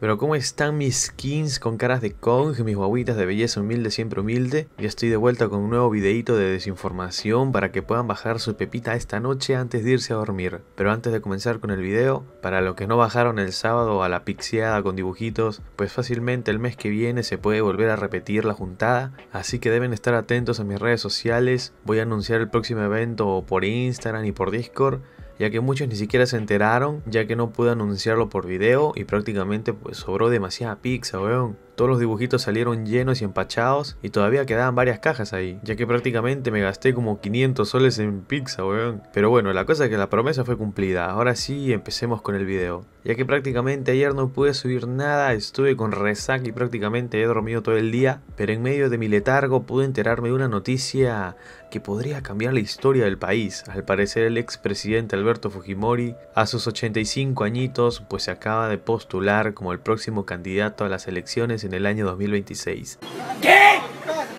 Pero ¿cómo están mis skins con caras de Kong, mis guaguitas de belleza humilde, siempre humilde? Ya estoy de vuelta con un nuevo videito de desinformación para que puedan bajar su pepita esta noche antes de irse a dormir. Pero antes de comenzar con el video, para los que no bajaron el sábado a la pixiada con dibujitos, pues fácilmente el mes que viene se puede volver a repetir la juntada, así que deben estar atentos a mis redes sociales, voy a anunciar el próximo evento por Instagram y por Discord, ya que muchos ni siquiera se enteraron, ya que no pude anunciarlo por video y prácticamente pues sobró demasiada pizza, weón. Todos los dibujitos salieron llenos y empachados y todavía quedaban varias cajas ahí, ya que prácticamente me gasté como 500 soles en pizza, weón. Pero bueno, la cosa es que la promesa fue cumplida. Ahora sí, empecemos con el video. Ya que prácticamente ayer no pude subir nada, estuve con resaca y prácticamente he dormido todo el día, pero en medio de mi letargo pude enterarme de una noticia que podría cambiar la historia del país. Al parecer el expresidente Alberto Fujimori, a sus 85 añitos, pues se acaba de postular como el próximo candidato a las elecciones el año 2026. ¿Qué?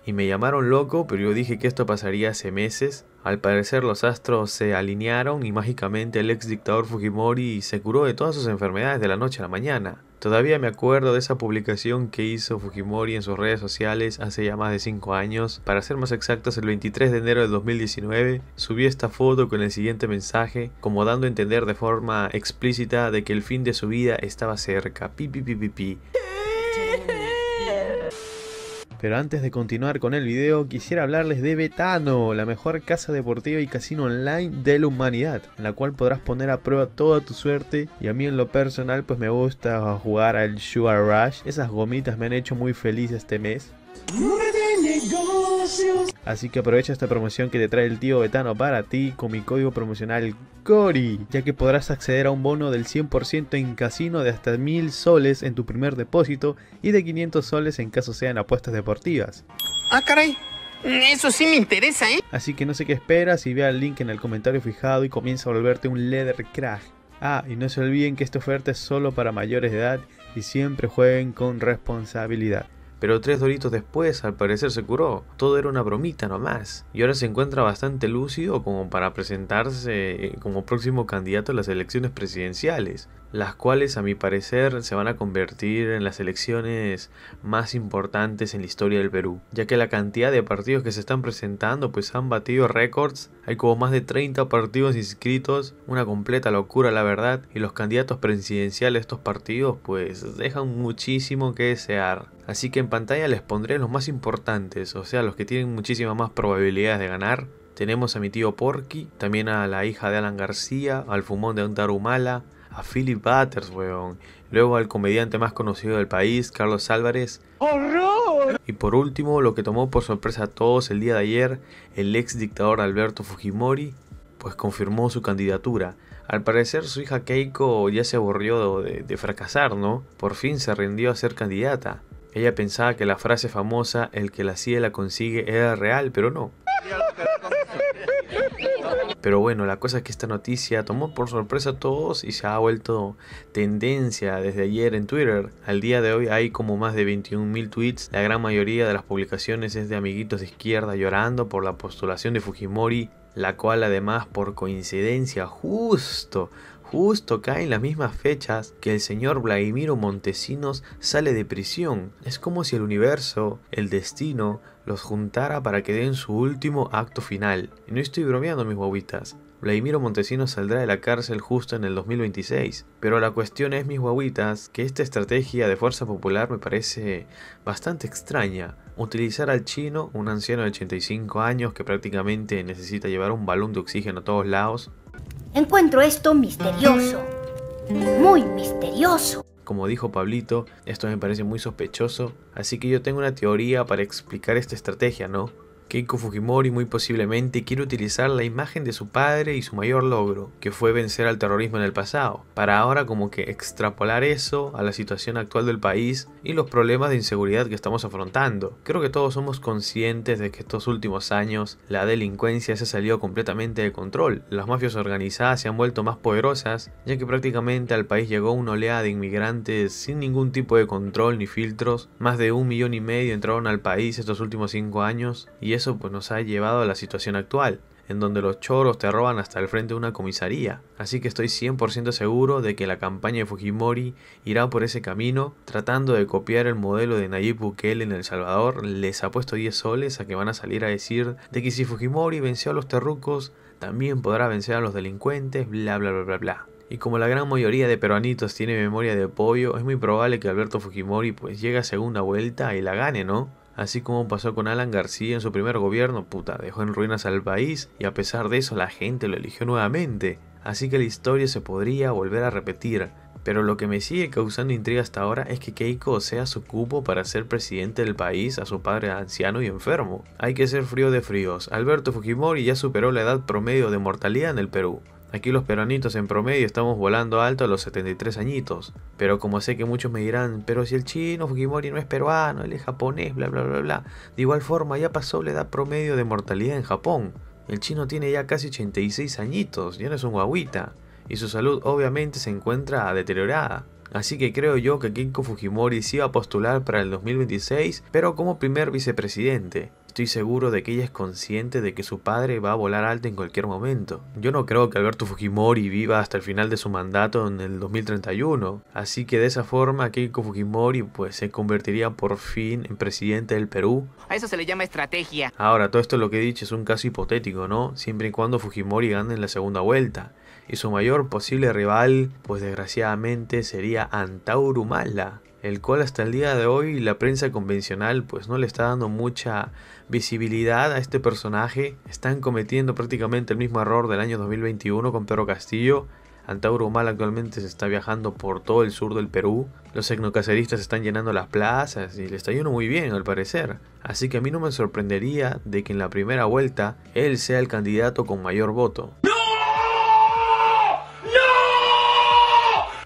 Y me llamaron loco, pero yo dije que esto pasaría hace meses. Al parecer los astros se alinearon y mágicamente el ex dictador Fujimori se curó de todas sus enfermedades de la noche a la mañana. Todavía me acuerdo de esa publicación que hizo Fujimori en sus redes sociales hace ya más de 5 años. Para ser más exactos, el 23 de enero de 2019 subió esta foto con el siguiente mensaje, como dando a entender de forma explícita de que el fin de su vida estaba cerca. Pi, pi, pi, pero antes de continuar con el video, quisiera hablarles de Betano, la mejor casa deportiva y casino online de la humanidad, en la cual podrás poner a prueba toda tu suerte. Y a mí en lo personal, pues me gusta jugar al Sugar Rush. Esas gomitas me han hecho muy feliz este mes. Así que aprovecha esta promoción que te trae el tío Betano para ti con mi código promocional CORI, ya que podrás acceder a un bono del 100% en casino de hasta 1000 soles en tu primer depósito y de 500 soles en caso sean apuestas deportivas. Ah, caray. Eso sí me interesa, ¿eh? Así que no sé qué esperas y vea el link en el comentario fijado y comienza a volverte un leather crash Ah, y no se olviden que esta oferta es solo para mayores de edad y siempre jueguen con responsabilidad pero tres doritos después al parecer se curó. Todo era una bromita nomás. Y ahora se encuentra bastante lúcido como para presentarse eh, como próximo candidato a las elecciones presidenciales las cuales a mi parecer se van a convertir en las elecciones más importantes en la historia del Perú, ya que la cantidad de partidos que se están presentando pues han batido récords, hay como más de 30 partidos inscritos, una completa locura la verdad, y los candidatos presidenciales de estos partidos pues dejan muchísimo que desear. Así que en pantalla les pondré los más importantes, o sea los que tienen muchísimas más probabilidades de ganar, tenemos a mi tío Porky, también a la hija de Alan García, al fumón de Antarumala, a Philip Butters, weón. Luego al comediante más conocido del país, Carlos Álvarez. Y por último, lo que tomó por sorpresa a todos el día de ayer, el ex dictador Alberto Fujimori, pues confirmó su candidatura. Al parecer su hija Keiko ya se aburrió de, fracasar, ¿no? Por fin se rindió a ser candidata. Ella pensaba que la frase famosa, el que la la consigue, era real, pero no. Pero bueno, la cosa es que esta noticia tomó por sorpresa a todos y se ha vuelto tendencia desde ayer en Twitter. Al día de hoy hay como más de 21.000 tweets. La gran mayoría de las publicaciones es de amiguitos de izquierda llorando por la postulación de Fujimori, la cual además por coincidencia justo Justo caen en las mismas fechas que el señor Vladimiro Montesinos sale de prisión. Es como si el universo, el destino, los juntara para que den su último acto final. Y no estoy bromeando, mis guaguitas. Vladimiro Montesinos saldrá de la cárcel justo en el 2026. Pero la cuestión es, mis guaguitas, que esta estrategia de fuerza popular me parece bastante extraña. Utilizar al chino, un anciano de 85 años que prácticamente necesita llevar un balón de oxígeno a todos lados, Encuentro esto misterioso, muy misterioso. Como dijo Pablito, esto me parece muy sospechoso, así que yo tengo una teoría para explicar esta estrategia, ¿no? Keiko Fujimori muy posiblemente quiere utilizar la imagen de su padre y su mayor logro, que fue vencer al terrorismo en el pasado, para ahora como que extrapolar eso a la situación actual del país y los problemas de inseguridad que estamos afrontando. Creo que todos somos conscientes de que estos últimos años la delincuencia se salido completamente de control, las mafias organizadas se han vuelto más poderosas, ya que prácticamente al país llegó una oleada de inmigrantes sin ningún tipo de control ni filtros, más de un millón y medio entraron al país estos últimos cinco años eso pues nos ha llevado a la situación actual, en donde los choros te roban hasta el frente de una comisaría. Así que estoy 100% seguro de que la campaña de Fujimori irá por ese camino, tratando de copiar el modelo de Nayib Bukele en El Salvador. Les ha puesto 10 soles a que van a salir a decir de que si Fujimori venció a los terrucos, también podrá vencer a los delincuentes, bla bla bla bla bla. Y como la gran mayoría de peruanitos tiene memoria de pollo, es muy probable que Alberto Fujimori pues llegue a segunda vuelta y la gane, ¿no? Así como pasó con Alan García en su primer gobierno, puta, dejó en ruinas al país y a pesar de eso la gente lo eligió nuevamente. Así que la historia se podría volver a repetir. Pero lo que me sigue causando intriga hasta ahora es que Keiko sea su cupo para ser presidente del país a su padre anciano y enfermo. Hay que ser frío de fríos. Alberto Fujimori ya superó la edad promedio de mortalidad en el Perú. Aquí los peruanitos en promedio estamos volando alto a los 73 añitos. Pero como sé que muchos me dirán, pero si el chino Fujimori no es peruano, él es japonés, bla bla bla bla. De igual forma ya pasó la edad promedio de mortalidad en Japón. El chino tiene ya casi 86 añitos, ya no es un guaguita. Y su salud obviamente se encuentra deteriorada. Así que creo yo que Kinko Fujimori sí va a postular para el 2026, pero como primer vicepresidente. Estoy seguro de que ella es consciente de que su padre va a volar alto en cualquier momento. Yo no creo que Alberto Fujimori viva hasta el final de su mandato en el 2031, así que de esa forma Keiko Fujimori pues se convertiría por fin en presidente del Perú. A eso se le llama estrategia. Ahora, todo esto lo que he dicho es un caso hipotético, ¿no? Siempre y cuando Fujimori gane en la segunda vuelta. Y su mayor posible rival, pues desgraciadamente, sería Antauro Mala, el cual hasta el día de hoy la prensa convencional pues no le está dando mucha visibilidad a este personaje. Están cometiendo prácticamente el mismo error del año 2021 con Pedro Castillo. Antauro Mal actualmente se está viajando por todo el sur del Perú. Los etnocaceristas están llenando las plazas y le está yendo muy bien al parecer. Así que a mí no me sorprendería de que en la primera vuelta él sea el candidato con mayor voto.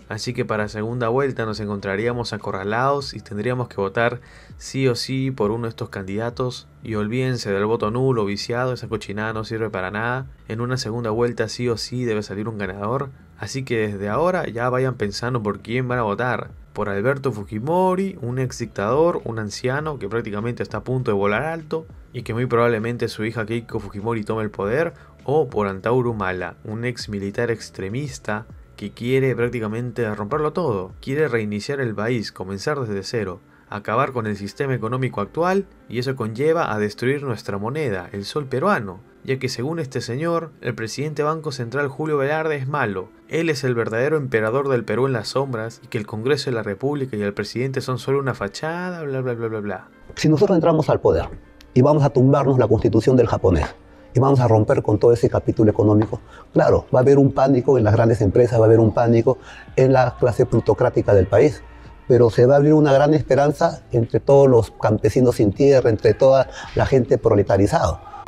Así que para segunda vuelta nos encontraríamos acorralados y tendríamos que votar sí o sí por uno de estos candidatos. Y olvídense del voto nulo, viciado, esa cochinada no sirve para nada. En una segunda vuelta sí o sí debe salir un ganador. Así que desde ahora ya vayan pensando por quién van a votar. Por Alberto Fujimori, un ex dictador, un anciano que prácticamente está a punto de volar alto y que muy probablemente su hija Keiko Fujimori tome el poder. O por Antauro Mala, un ex militar extremista que quiere prácticamente romperlo todo, quiere reiniciar el país, comenzar desde cero, acabar con el sistema económico actual y eso conlleva a destruir nuestra moneda, el sol peruano, ya que según este señor, el presidente Banco Central Julio Velarde es malo, él es el verdadero emperador del Perú en las sombras y que el Congreso de la República y el presidente son solo una fachada, bla, bla, bla, bla, bla. Si nosotros entramos al poder y vamos a tumbarnos la constitución del japonés, y vamos a romper con todo ese capítulo económico. Claro, va a haber un pánico en las grandes empresas, va a haber un pánico en la clase plutocrática del país, pero se va a abrir una gran esperanza entre todos los campesinos sin tierra, entre toda la gente proletarizada.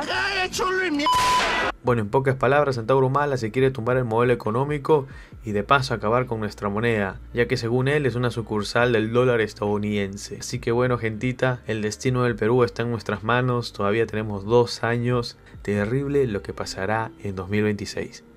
Bueno, en pocas palabras, Santa Mala se quiere tumbar el modelo económico y de paso acabar con nuestra moneda, ya que según él es una sucursal del dólar estadounidense. Así que bueno, gentita, el destino del Perú está en nuestras manos, todavía tenemos dos años terrible lo que pasará en 2026.